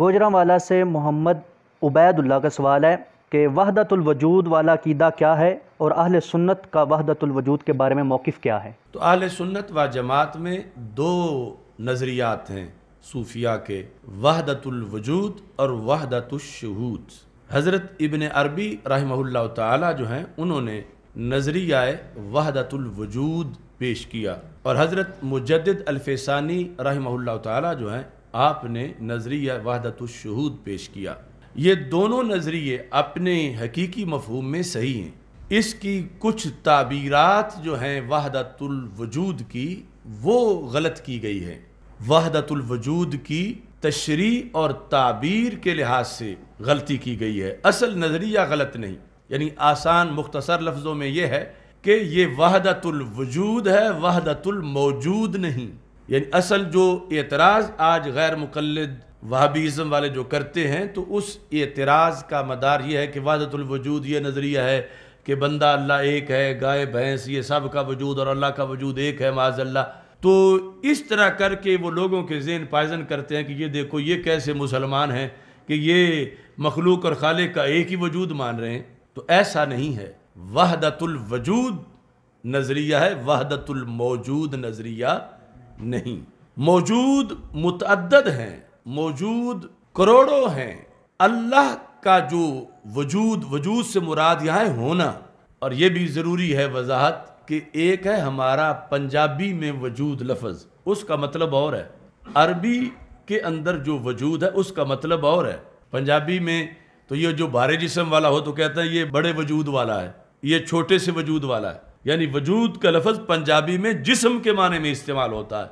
वाला से मोहम्मद उबैदुल्ला का सवाल है कि वहदतुलवजूद वाला क़ीदा क्या है और अहल सुन्नत का वहदतुलवजूद के बारे में मौक़ क्या है तो अहल सुन्नत व जमात में दो नज़रियात हैं सूफिया के वहदतुलवजूद और वहदतुलशहूद हज़रत इबन अरबी रहमल्ला ताली जो हैं उन्होंने नज़रिया वहदतुलवजूद पेश किया और हज़रत मुजद अलफेसानी रहमल्ला तु जो हैं आपने नज़रिया शहूद पेश किया ये दोनों नज़रिए अपने हकीकी मफहूम में सही हैं इसकी कुछ ताबीरत जो हैं वहदतुलवजूद की वो गलत की गई है वहदतुलवजूद की तशरी और ताबीर के लिहाज से गलती की गई है असल नज़रिया गलत नहीं यानी आसान मुख्तसर लफ्ज़ों में यह है कि ये वहदतुलवजूद है वहदतुलमौजूद नहीं यानी असल जो एतराज़ आज गैर मुकलद वहाबीज़म वाले जो करते हैं तो उस एतराज़ का मदार ये है कि वादतुलवजूद ये नज़रिया है कि बंदा अल्लाह एक है गाय भैंस ये सब का वजूद और अल्लाह का वजूद एक है माजल्ला तो इस तरह करके वो लोगों के जेन पायजन करते हैं कि ये देखो ये कैसे मुसलमान हैं कि ये मखलूक और खाले का एक ही वजूद मान रहे हैं तो ऐसा नहीं है वहदतुलवजूद नज़रिया है वहदतुलमौजूद नज़रिया नहीं मौजूद मुतद हैं मौजूद करोड़ों हैं अल्लाह का जो वजूद वजूद से मुराद यहाँ होना और ये भी ज़रूरी है वजाहत कि एक है हमारा पंजाबी में वजूद लफज उसका मतलब और है अरबी के अंदर जो वजूद है उसका मतलब और है पंजाबी में तो ये जो भारे जिसम वाला हो तो कहते हैं ये बड़े वजूद वाला है ये छोटे से वजूद वाला है यानी वजूद का लफज पंजाबी में जिसम के माने में इस्तेमाल होता है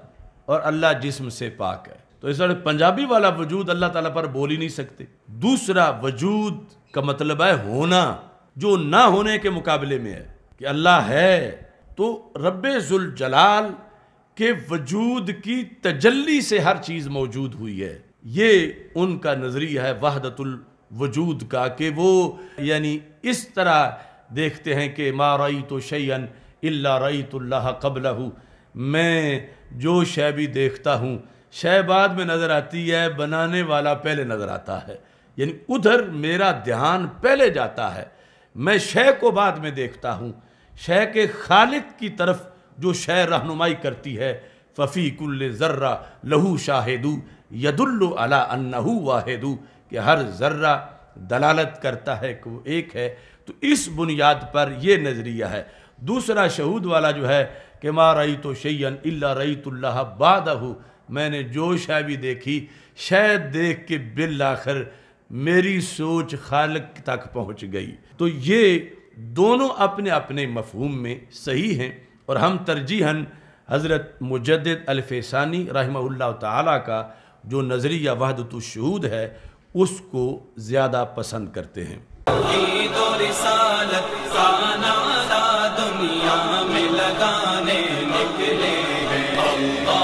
और अल्लाह जिसम से पाक है तो इस तरह पंजाबी वाला वजूद अल्लाह ताला पर बोल ही नहीं सकते दूसरा वजूद का मतलब है होना जो ना होने के मुकाबले में है कि अल्लाह है तो रब जलाल के वजूद की तजल्ली से हर चीज़ मौजूद हुई है ये उनका नज़रिया है वहदतुल वजूद का कि वो यानी इस तरह देखते हैं कि मा रई तो शैन अल्ला रई तल्ला कबला मैं जो शे भी देखता हूँ शे बाद में नज़र आती है बनाने वाला पहले नज़र आता है यानी उधर मेरा ध्यान पहले जाता है मैं शे को बाद में देखता हूँ शे के खालिद की तरफ जो शे रहनुमाई करती है फ़फ़ीकुल्ल ज़र्रा लहू शाहेदू यदुल्लु अला अन्नहू वाहिदू कि हर ज़र्रा दलालत करता है कि वो एक है तो इस बुनियाद पर यह नज़रिया है दूसरा शहूद वाला जो है कि माँ रई तो शैन अल्ला रईतल्ला बादहू मैंने जो शय भी देखी शायद देख के बिल आखिर मेरी सोच खालक तक पहुँच गई तो ये दोनों अपने अपने मफहूम में सही हैं और हम तरजीहन हज़रत मुजद अलफ़ानी रहमल्ला त का जो नज़रिया वहदतशहूद है उसको ज़्यादा पसंद करते हैं दुनिया में लगाने निकले हैं